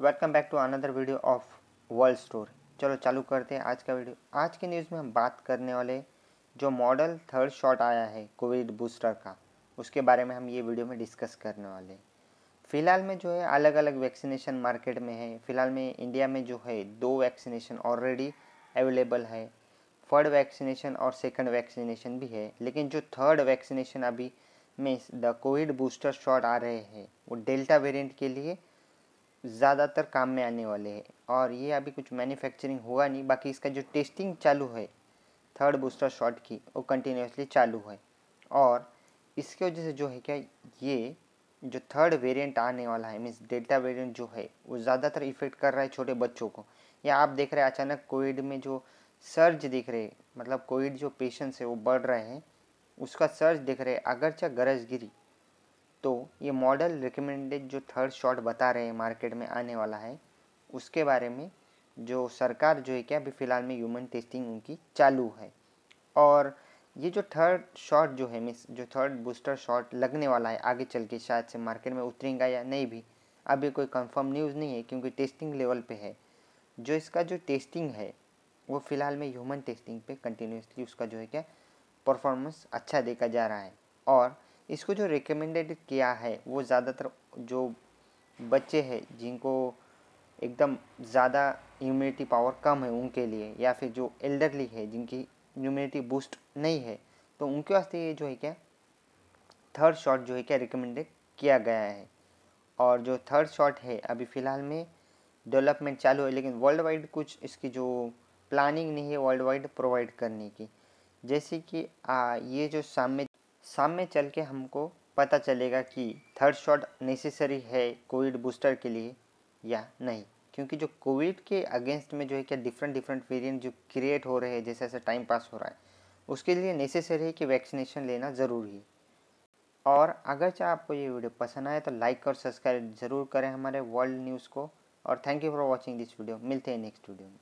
welcome back to another video of world store चलो चालू करते हैं आज का वीडियो आज के न्यूज़ में हम बात करने वाले जो मॉडल थर्ड शॉट आया है कोविड बूस्टर का उसके बारे में हम ये वीडियो में डिस्कस करने वाले फ़िलहाल में जो है अलग अलग वैक्सीनेशन मार्केट में है फ़िलहाल में इंडिया में जो है दो वैक्सीनेशन ऑलरेडी अवेलेबल है फर्ड वैक्सीनेशन और सेकंड वैक्सीनेशन भी है लेकिन जो थर्ड वैक्सीनेशन अभी में द कोविड बूस्टर शॉट आ रहे हैं वो डेल्टा वेरिएंट के लिए ज़्यादातर काम में आने वाले हैं और ये अभी कुछ मैन्युफैक्चरिंग हुआ नहीं बाकी इसका जो टेस्टिंग चालू है थर्ड बूस्टर शॉट की वो कंटिन्यूसली चालू है और इसके वजह से जो है क्या ये जो थर्ड वेरिएंट आने वाला है मीन्स डेल्टा वेरिएंट जो है वो ज़्यादातर इफ़ेक्ट कर रहा है छोटे बच्चों को या आप देख रहे हैं अचानक कोविड में जो सर्ज दिख रहे मतलब कोविड जो पेशेंट्स है वो बढ़ रहे हैं उसका सर्ज दिख रहे अगरचे गरजगिरी ये मॉडल रिकमेंडेड जो थर्ड शॉट बता रहे हैं मार्केट में आने वाला है उसके बारे में जो सरकार जो है क्या अभी फ़िलहाल में ह्यूमन टेस्टिंग उनकी चालू है और ये जो थर्ड शॉट जो है मिस जो थर्ड बूस्टर शॉट लगने वाला है आगे चल के शायद से मार्केट में उतरेगा या नहीं भी अभी कोई कंफर्म न्यूज़ नहीं है क्योंकि टेस्टिंग लेवल पे है जो इसका जो टेस्टिंग है वो फ़िलहाल में ह्यूमन टेस्टिंग पे कंटिन्यूसली उसका जो है क्या परफॉर्मेंस अच्छा देखा जा रहा है और इसको जो रिकमेंडेड किया है वो ज़्यादातर जो बच्चे हैं जिनको एकदम ज़्यादा इम्यूनिटी पावर कम है उनके लिए या फिर जो एल्डरली है जिनकी इम्यूनिटी बूस्ट नहीं है तो उनके वास्ते ये जो है क्या थर्ड शॉट जो है क्या रिकमेंडेड किया गया है और जो थर्ड शॉट है अभी फ़िलहाल में डेवलपमेंट चालू है लेकिन वर्ल्ड वाइड कुछ इसकी जो प्लानिंग नहीं है वर्ल्ड वाइड प्रोवाइड करने की जैसे कि आ, ये जो सामने सामने चल के हमको पता चलेगा कि थर्ड शॉट नेसेसरी है कोविड बूस्टर के लिए या नहीं क्योंकि जो कोविड के अगेंस्ट में जो है क्या डिफरेंट डिफरेंट वेरिएंट जो क्रिएट हो रहे हैं जैसे जैसे टाइम पास हो रहा है उसके लिए नेसेसरी है कि वैक्सीनेशन लेना ज़रूरी है और अगर चाहे आपको ये वीडियो पसंद आए तो लाइक और सब्सक्राइब ज़रूर करें हमारे वर्ल्ड न्यूज़ को और thank you for watching this video मिलते हैं नेक्स्ट वीडियो में